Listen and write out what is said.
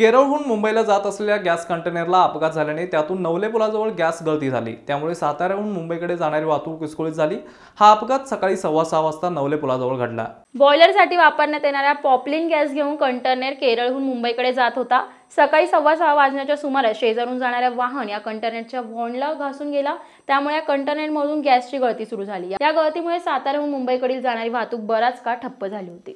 केरळहून मुंबईला जात असलेल्या गॅस कंटेनरला अपघात झाल्याने त्यातून नवले पुलाजवळ गॅस गळती झाली त्यामुळे साताऱ्याहून मुंबईकडे जाणारी वाहतूक विस्कळीत झाली हा अपघात सकाळी सव्वा सहा वाजता नवले पुलाजवळ घडला बॉयलरसाठी वापरण्यात येणाऱ्या पॉपलिन गॅस घेऊन कंटेनर केरळहून मुंबईकडे जात होता सकाळी सव्वा सहा वाजण्याच्या सुमारास शेजारून जाणाऱ्या वाहन या कंटेनरच्या व्हॉनला घासून गेला त्यामुळे या कंटेनरमधून गॅसची गळती सुरू झाली या गळतीमुळे साताऱ्याहून मुंबईकडील जाणारी वाहतूक बराच काळ ठप्प झाली होती